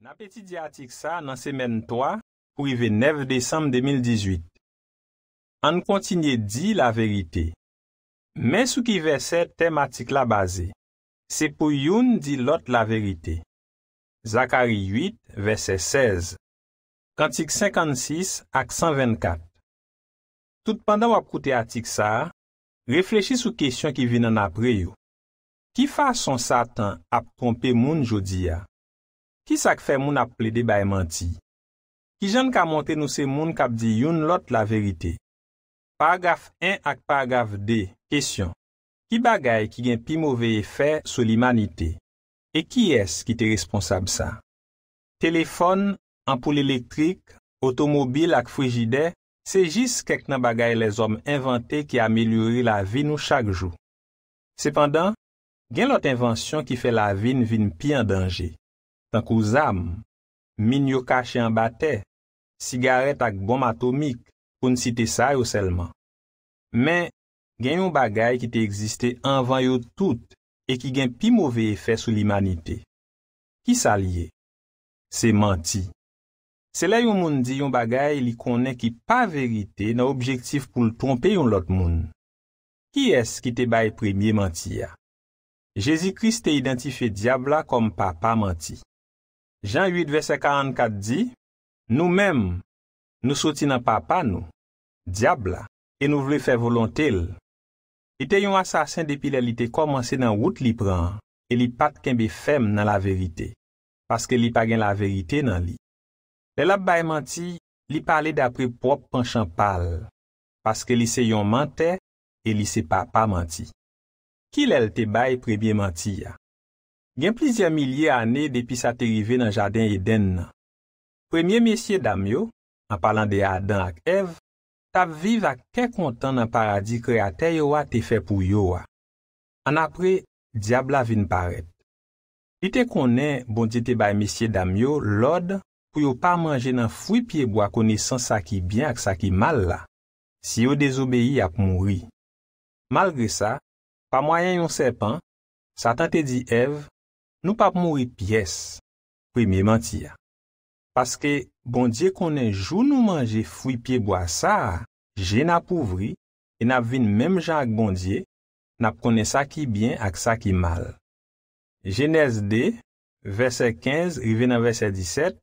N apeti di atik sa nan semen 3 pou i ve 9 Desem 2018. An kontinye di la verite. Men sou ki ve se tematik la baze, se pou yon di lot la verite. Zakari 8, ve se 16. Kantik 56, ak 124. Tout pandan wap koute atik sa, reflechi sou kesyon ki vinen apre yo. Ki fason satan ap kompe moun jodi ya? Ki sak fe moun ap ple de ba e manti? Ki jan ka monte nou se moun kap di yon lot la verite? Paragraf 1 ak paragraf 2, kesyon. Ki bagay ki gen pi mouve efè sou li manite? E ki es ki te responsab sa? Telefon, ampoule elektrik, otomobil ak frigide, se jis kek nan bagay le zom inventé ki amelyuri la vin nou chak jou. Sepandan, gen lot invensyon ki fe la vin vin pi an dange. Tan kou zam, min yo kache an bate, sigaret ak bom atomik, pou n site sa yo selman. Men, gen yon bagay ki te existe anvan yo tout e ki gen pi mouve efè sou l'imanite. Ki sa liye? Se manti. Se la yon moun di yon bagay li konen ki pa verite nan objektif pou l'tompe yon lot moun. Ki es ki te bay premye mantiya? Jezi Krist te identife diabla kom pa pa manti. Jean 8 verset 44 di, nou mèm, nou soti nan papa nou, diable, e nou vle fè volontèl. E te yon asasen depi lè li te komanse nan wout li pran, e li pat kenbe fem nan la verite, paske li pa gen la verite nan li. Lè la bay manti, li pale dapre pop panchampal, paske li se yon mantè, e li se papa manti. Ki lè l te bay prebyen manti ya? gen plizye milye ane depi sa te rive nan Jardin Eden nan. Premye mesye Damyo, an palan de Adam ak Ev, tap vive ak ke kontan nan paradis kreatè yo a te fe pou yo a. An apre, diabla vin paret. I te konen, bondite bay mesye Damyo, lode pou yo pa manje nan fwi piyebo a kone san sa ki byan ak sa ki mal la, si yo dezobeyi ap mouri. Malgre sa, pa mwayen yon sepan, sa tante di Ev, Nou pa pou moui piyes, pou ime mentia. Paske bondye konen joun nou manje fwi piye bo a sa, jen apouvri, e nap vin menm jan ak bondye, nap konen sa ki byen ak sa ki mal. Jenes de, verse 15, rive nan verse 17,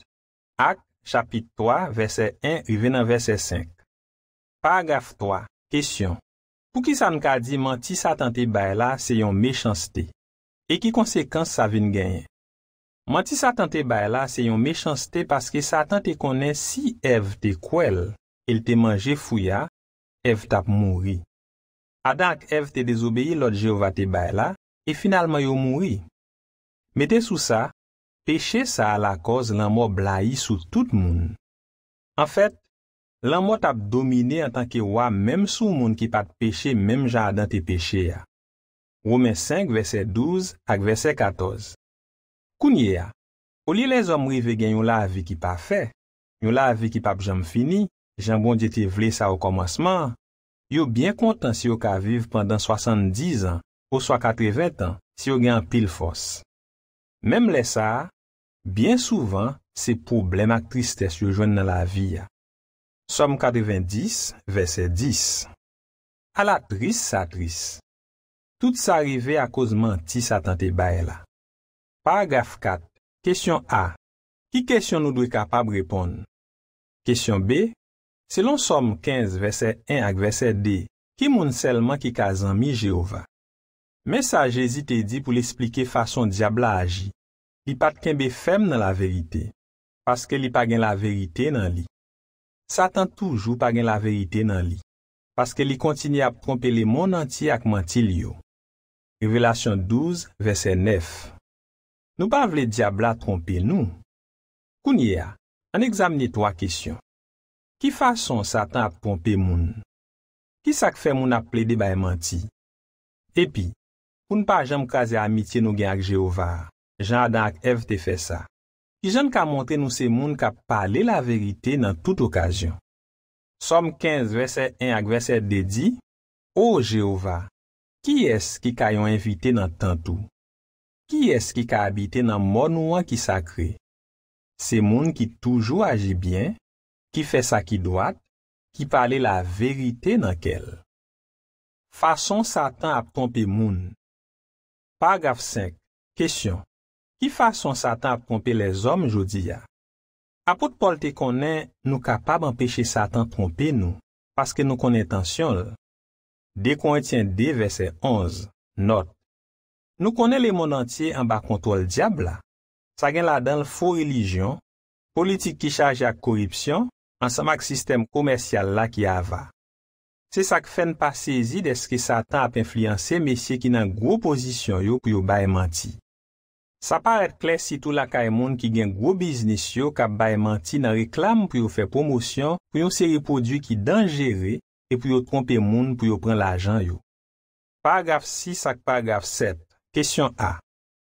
ak chapit 3, verse 1, rive nan verse 5. Paragraf 3, kesyon. Pou ki san ka di menti sa tante bay la se yon mechansite? E ki konsekans sa vin genye. Mwanti satan te bay la se yon mechanste paske satan te konen si ev te kwel el te manje fou ya, ev tap mouri. Adan ak ev te dezobeyi lot Jehova te bay la e finalman yo mouri. Mete sou sa, peche sa ala koz lan mo blai sou tout moun. An fet, lan mo tap domine an tanke wwa menm sou moun ki pat peche menm jan adan te peche ya. Ou men 5 verset 12 ak verset 14. Kounye a. Ou li le zomri ve gen yon la avi ki pa fe. Yon la avi ki pa b jom fini. Jan bon di te vle sa ou komanseman. Yo bien kontan si yo ka vive pandan 70 an. Ou soa 80 an. Si yo gen an pil fos. Mem le sa. Bien souvan se poublem ak tristes yo jwen nan la vi a. Som 90 verset 10. A la trist sa trist. Tout sa rive a koz manti satan te baye la. Paragraf 4, kesyon A. Ki kesyon nou dwe kapab repon? Kesyon B. Se lon som 15 verset 1 ak verset 2, ki moun selman ki kazan mi Jehova? Mesaj Jezi te di pou l'esplike fason diabla aji. Li pat kenbe fem nan la verite. Paske li pagen la verite nan li. Satan toujou pagen la verite nan li. Paske li kontini ap krompe le monanti ak manti li yo. Revelasyon 12 verset 9 Nou pa vle diabla trompe nou? Kounye a, an examne 3 kisyon. Ki fason satan ap trompe moun? Ki sak fe moun ap ple de ba e manti? Epi, koun pa jenm kaze amitye nou gen ak Jehova, jan adan ak ev te fe sa. Ki jenm ka montre nou se moun ka pale la verite nan tout okasyon. Somme 15 verset 1 ak verset 2 di, O Jehova! Ki es ki kayon evite nan tantou? Ki es ki ka abite nan monouan ki sakre? Se moun ki toujou aji bien, ki fe sa ki doat, ki pale la verite nan kel. Fason satan ap pompe moun? Paragraf 5. Kesyon. Ki fason satan ap pompe le zom jodi ya? Apot pol te konen nou kapab anpeche satan pompe nou, paske nou konen tansyon lè. Dekon etien D verset 11, not. Nou konen le moun antye an ba kontrol diabla. Sa gen la dan l fo religyon, politik ki chaje ak koripsyon, an sa mak sistem komersyal la ki ava. Se sak fen pa sezi deske sa tan ap influense mesye ki nan gwo pozisyon yo pou yo baymanti. Sa paret kles si tou la ka e moun ki gen gwo biznis yo ka baymanti nan reklam pou yo fe promosyon pou yo se ripodu ki denjere. e pou yo trompe moun pou yo pren l'ajan yo. Paragraf 6 ak paragraf 7. Kesyon A.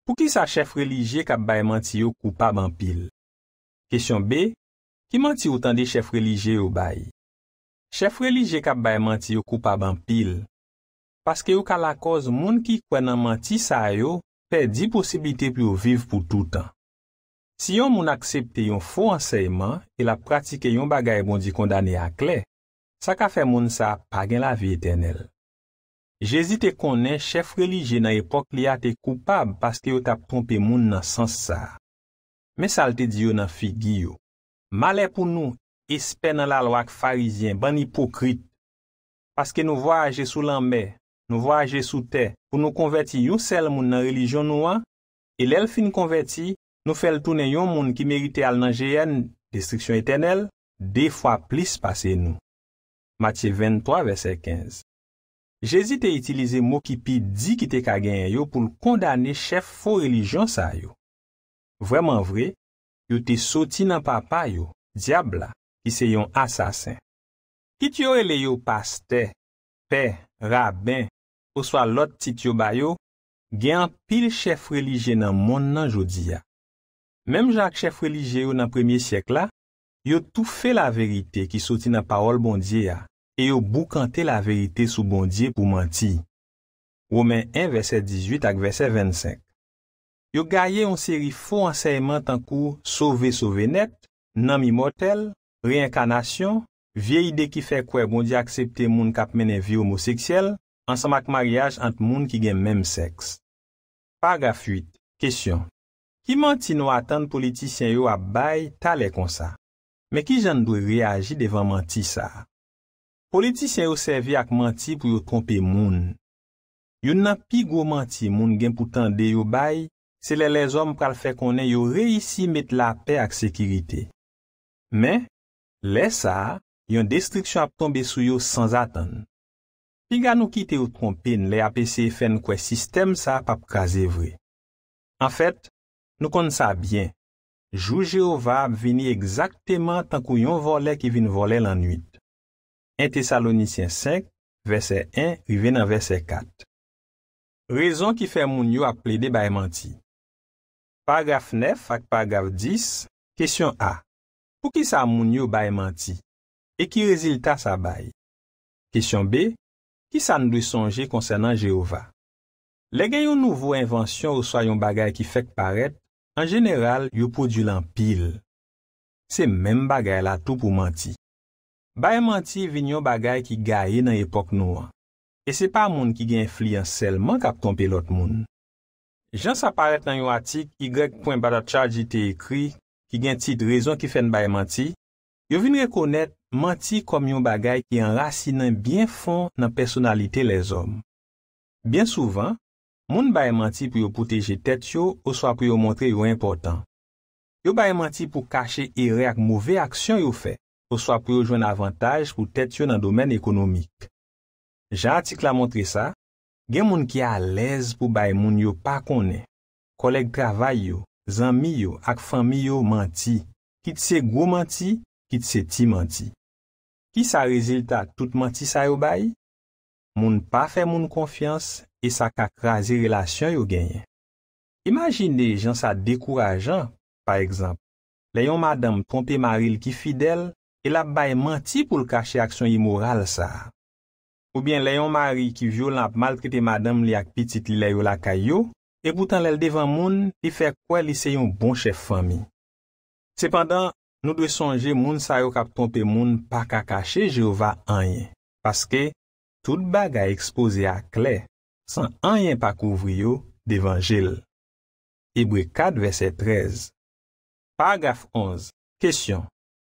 Pou ki sa chef religye kap bay manti yo koupa ban pil? Kesyon B. Ki manti yo tan de chef religye yo bay? Chef religye kap bay manti yo koupa ban pil? Paske yo ka la koz moun ki kwen nan manti sa yo pe di posibite pou yo viv pou toutan. Si yon moun aksepte yon fo anseyman e la pratike yon bagay bon di kondane akle, Saka fe moun sa pa gen la vi etenel. Je zite konen chef religye nan epok li ate koupab paske yo tap pompe moun nan sansa. Men salte diyo nan figiyo. Malè pou nou, espè nan la lwak farizyen ban ipokrit. Paske nou voyage sou lambe, nou voyage sou te, pou nou konverti yon sel moun nan religyon nou an, e lèl fin konverti, nou fel tounen yon moun ki merite al nan jeyen destriksyon etenel, dey fwa plis pase nou. Matye 23, verset 15. Jezi te itilize mou ki pi di ki te kagen yo pou l kondane chef fo religyon sa yo. Vreman vre, yo te soti nan papa yo, diabla, ki se yon asasen. Ki tiyo ele yo paste, pe, raben, ou swa lot tit yo bayo, gen pil chef religyon nan moun nan jodi ya. Mem jank chef religyon nan premye siek la, yo tou fè la verite ki soti nan paol bondye ya, e yo bou kante la verite sou bondye pou manti. Ou men 1 verset 18 ak verset 25. Yo gaye yon seri fò ansèyman tan kou sove-sove net, nam imotel, reinkanasyon, vie yide ki fè kwe bondye aksepte moun kap menen vi homoseksyel, ansamak mariage ant moun ki gen menm seks. Paragraf 8. Kesyon. Ki manti nou atan politisyen yo ap bay talè kon sa? Mè ki jan dwe reagi devan manti sa? Politisyen yo servi ak manti pou yo trompe moun. Yo nan pi go manti moun gen pou tan de yo bay, se le le zom pral fe konen yo reisi met la pe ak sekirite. Mè, le sa, yo destriksyon ap tombe sou yo sans atan. Pi ga nou kite yo trompe, nou le apese fen kwe sistem sa ap ap kaze vre. An fet, nou kon sa byen. Jou Jéhovah ap vini ekzakteman tankou yon volè ki vin volè lan nwit. En te Salonisien 5, versè 1, riven nan versè 4. Rezon ki fè moun yo ap ple de baymanti. Paragraf 9 ak paragraf 10, Kesyon A, pou ki sa moun yo baymanti? E ki rezilta sa bay? Kesyon B, ki sa nou do sonje konsènan Jéhovah? Le gen yon nouvo invensyon ou soy yon bagay ki fèk paret, An jeneral, yo podu lan pil. Se menm bagay la tou pou manti. Baye manti vin yon bagay ki gaye nan epok nou an. E se pa moun ki gen fli an selman kap tompe lot moun. Jan sa paret nan yon atik y.bada charge ite ekri, ki gen tit rezon ki fen baye manti, yo vin rekonet manti kom yon bagay ki an rasi nan bien fon nan personalite les om. Bien souvan, Moun baye manti pou yo poteje tèt yo ou swa pou yo montre yo impotant. Yo baye manti pou kache ere ak mouve aksyon yo fe, ou swa pou yo jwen avantaj pou tèt yo nan domen ekonomik. Jan atik la montre sa, gen moun ki a lez pou baye moun yo pa konen. Kolek travay yo, zanmi yo ak fami yo manti, ki tse gwo manti, ki tse ti manti. Ki sa rezilta tout manti sa yo bayi? moun pa fè moun konfians e sa kak razi relasyon yo genye. Imaginè jen sa dekourajan, par ekzamp, le yon madame trompe maril ki fidel e la baye manti pou l'kache aksyon yi moral sa. Ou bien le yon maril ki violan ap maltrite madame li ak pitit li le yo lakay yo e boutan lèl devan moun li fè kwa li se yon bon chèf fami. Sependan, nou dwe sonje moun sa yo kap trompe moun pa kakache je ou va anye. Paske, soud bagay ekspoze a kle, san an yen pa kouvri yo devan jel. Hebre 4 verset 13 Paragraf 11 Kesyon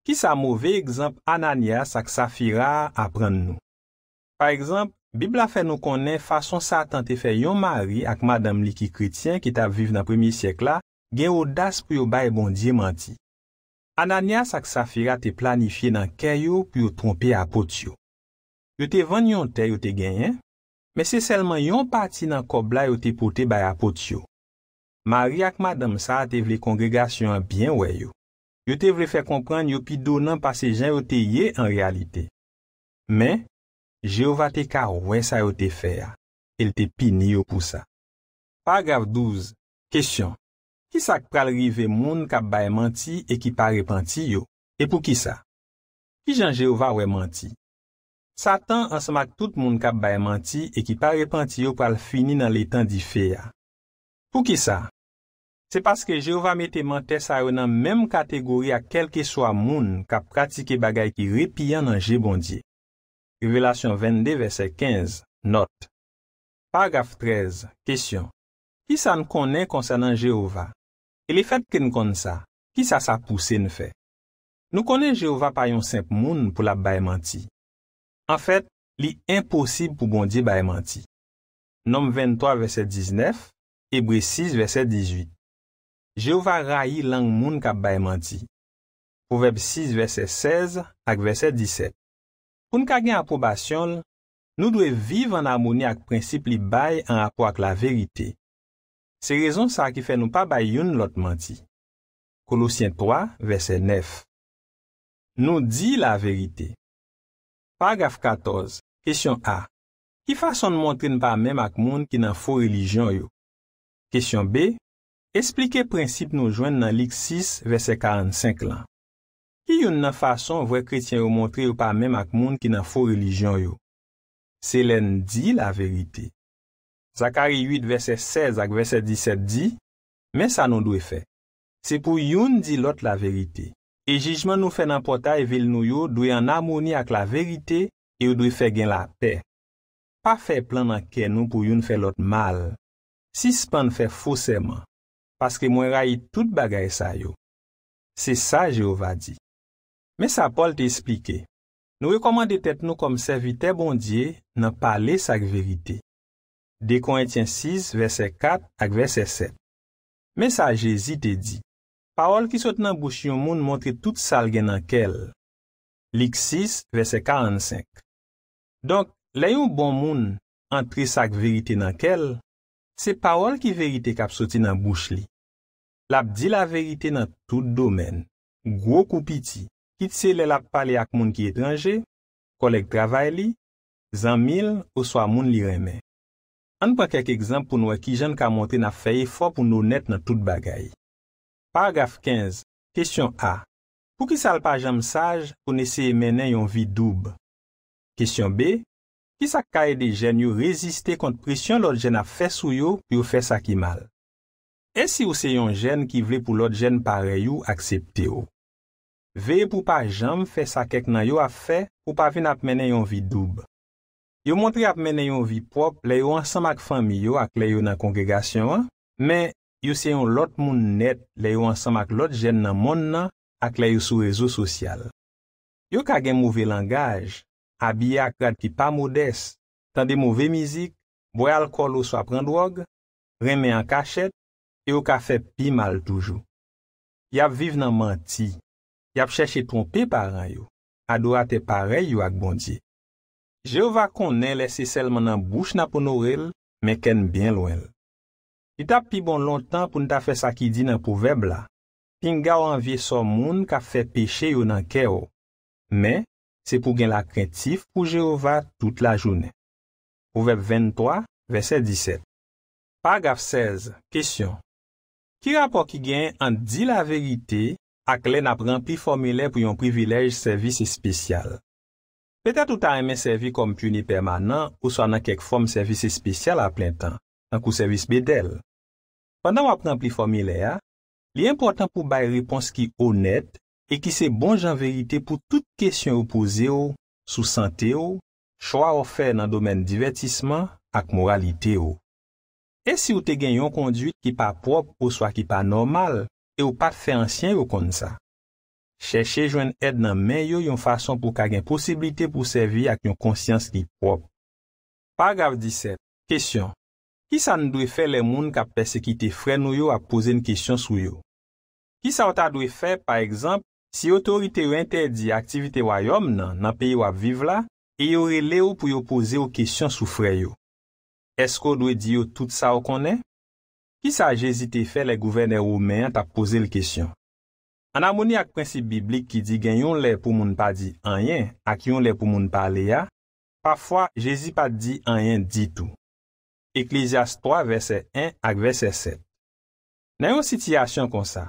Ki sa mouve ekzamp Ananias ak Safira apren nou? Par ekzamp, Bibla fe nou konen fason satan te fe yon mari ak madame liki kritien ki tab vive nan premiye siek la, gen ou das pou yo baye bondye manti. Ananias ak Safira te planifi nan ken yo pou yo trompe apot yo. Yo te ven yon te yo te genyen, men se selman yon pati nan kob la yo te pote bay apot yo. Mari ak madam sa te vle kongregasyon an bien we yo. Yo te vle fe kompran yo pi donan pa se jen yo te ye en realite. Men, Jehova te ka wè sa yo te fè ya. El te pi ni yo pou sa. Paragraf 12. Kesyon. Ki sa k pralrive moun ka bay manti e ki pa repanti yo? E pou ki sa? Ki jan Jehova wè manti? Satan ansmak tout moun kap bay manti e ki pa repenti yo pral fini nan le tan di fe ya. Pou ki sa? Se paske Jehova mette mantè sa yo nan menm kategori a kelke so a moun kap pratike bagay ki repiyan nan je bondi. Revelasyon 22 verset 15, not. Paragraf 13, kesyon. Ki sa n konen konsenan Jehova? E le fèp ki n konen sa? Ki sa sa pousse n fè? Nou konen Jehova pa yon semp moun pou la bay manti. En fèt, li imposib pou bondi bay manti. Nom 23, verset 19. Hebre 6, verset 18. Je ou va rayi lang moun kap bay manti. Pouveb 6, verset 16. Ak verset 17. Poun kagen aprobasyon, nou dwe vive an amoni ak prinsip li bay an apwa ak la verite. Se rezon sa ki fè nou pa bay yon lot manti. Kolosyen 3, verset 9. Nou di la verite. Paragraf 14. Kesyon A. Ki fason montren pa mem ak moun ki nan fo relijyon yo? Kesyon B. Esplike prinsip nou jwen nan liks 6, verse 45 lan. Ki yon nan fason vwe kretien ou montren pa mem ak moun ki nan fo relijyon yo? Selen di la verite. Zakari 8, verse 16 ak verse 17 di, men sa nou dwe fe. Se pou yon di lot la verite. E jijman nou fè nan pota e vil nou yo dwi an amouni ak la verite e ou dwi fè gen la pe. Pa fè plan nan kè nou pou yon fè lot mal. Si s'pan fè fosèman. Paske mwen rayi tout bagay sa yo. Se sa Jehova di. Mesa Paul te esplike. Nou rekomande tèt nou kom servite bondye nan pale sak verite. De kon etyen 6 verse 4 ak verse 7. Mesa Jezi te di. Paol ki sot nan bouch yon moun montre tout sal gen nan kel. Lik 6, verset 45. Donk, la yon bon moun antre sak verite nan kel, se paol ki verite kap soti nan bouch li. Lap di la verite nan tout domen. Gwo koupiti, kit se le lap pale ak moun ki etranje, kolek travay li, zan mil, ou swa moun li reme. An pa kèk ekzamp pou nou wè e ki jen ka montre na fèye fò pou nou net nan tout bagay. Paragraf 15. Kesyon A. Pou ki sal pa jem saj pou nese menen yon vi dub? Kesyon B. Ki sa ka e de jen yo reziste kont presyon lot jen ap fes ou yo pou yo fes a ki mal? E si ou se yon jen ki vle pou lot jen pare yo aksepte yo? Ve pou pa jem fes a kek nan yo ap fe pou pa ven ap menen yon vi dub? Yo montre ap menen yon vi prop le yo ansam ak fami yo ak le yo nan kongregasyon an, men... Yo se yon lot moun net le yo ansam ak lot jen nan moun nan ak le yo sou rezo sosyal. Yo ka gen mouve langaj, abye ak rad ki pa moudes, tan de mouve mizik, boy alkol ou so aprend wog, reme an kachet, e yo ka fe pi mal toujou. Yap viv nan manti, yap cheshe trompe paran yo, adwa te pare yo ak bondi. Je ou va konen lese selman nan bouch nan ponorel, men ken bien lwenl. I tap pi bon lontan pou nou ta fe sakidin an pou veb la. Pin ga ou an vie son moun ka fe peche yo nan ke ou. Men, se pou gen la kretif pou je ou va tout la jounen. Pou veb 23, verset 17. Paragraf 16. Kesyon. Ki rapor ki gen an di la verite ak le napran pi formile pou yon privilej servis espesyal. Petat ou ta eme servis kompuni permanent ou sa nan kek form servis espesyal a plen tan, an kou servis bedel. Pendan wap nan pli formile a, li important pou baye repons ki onet e ki se bonj an verite pou tout kesyon ou pose ou, sou sante ou, chwa ou fe nan domen divertisman ak moralite ou. E si ou te gen yon konduit ki pa prop ou swa ki pa normal, e ou pa fe ansyen ou kon sa. Cheche jwen ed nan men yo yon fason pou kagen posibilite pou servi ak yon konsyans ki prop. Pag av 17, kesyon. Ki sa nou dwe fe lè moun ka persekite fre nou yo a pose n kèsyon sou yo? Ki sa ou ta dwe fe, pa ekzamp, si otorite ou interdi aktivite wajom nan, nan pe yo ap vive la, e yo rele ou pou yo pose ou kèsyon sou fre yo? Esko dwe di yo tout sa ou konen? Ki sa jési te fe lè gouverne ou men an ta pose lè kèsyon? An amouni ak prinsip biblik ki di gen yon lè pou moun pa di anyen, ak yon lè pou moun pale ya, pafwa jési pa di anyen ditou. Eklizas 3, verset 1 ak verset 7. Nan yon sityasyon kon sa,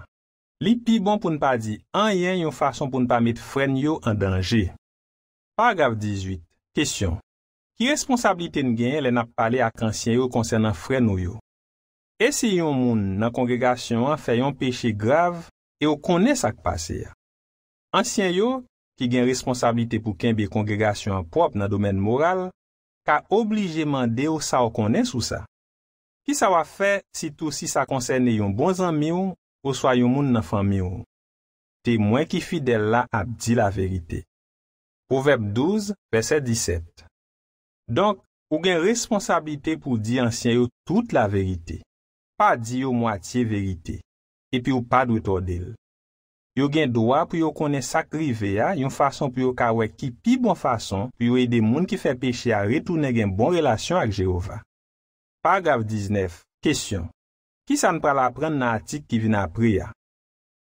li pi bon pou npa di an yen yon fason pou npa met frenyo an danje. Paragraf 18, kesyon. Ki responsabilite ngenyen lè nap pale ak ansyen yo konsen nan frenyo yo? Ese yon moun nan kongregasyon an fè yon peche grav e yo kones ak pase ya? Ansyen yo, ki gen responsabilite pou kenbe kongregasyon an prop nan domen moral, ka oblijeman de ou sa ou konen sou sa. Ki sa wafè, si tou si sa konsene yon bonzan mi ou, ou swa yon moun nanfan mi ou. Te mwen ki fidèl la ap di la verite. Povep 12, verset 17. Donk, ou gen responsabilite pou di ansyen yo tout la verite, pa di yo mwatiye verite, epi ou pa dwe to del. Yo gen doa pou yo konen sakri ve ya, yon fason pou yo kawek ki pi bon fason pou yo e de moun ki fe peche a retoune gen bon relasyon ak Jehova. Paragraf 19, Kesyon. Kisa n pral apren nan atik ki vin apri ya?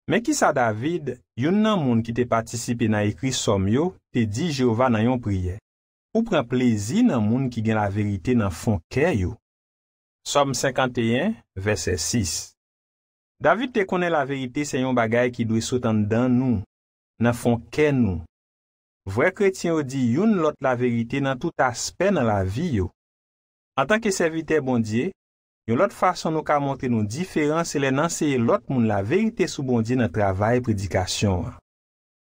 Men kisa David, yon nan moun ki te patisipe nan ekri som yo, te di Jehova nan yon priye. Ou pren plezi nan moun ki gen la verite nan fon kè yo? Som 51, verse 6. David te konen la verite se yon bagay ki dwe sotan dan nou, nan fon ken nou. Vwè kretien ou di yon lot la verite nan tout aspe nan la vi yo. An tanke servite bondye, yon lot fason nou ka montre nou diferans se le nan seye lot moun la verite sou bondye nan travay predikasyon an.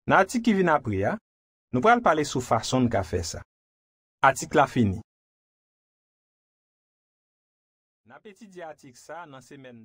Nan atik ki vi napri ya, nou pral pale sou fason nou ka fe sa. Atik la fini. Na peti di atik sa nan semen.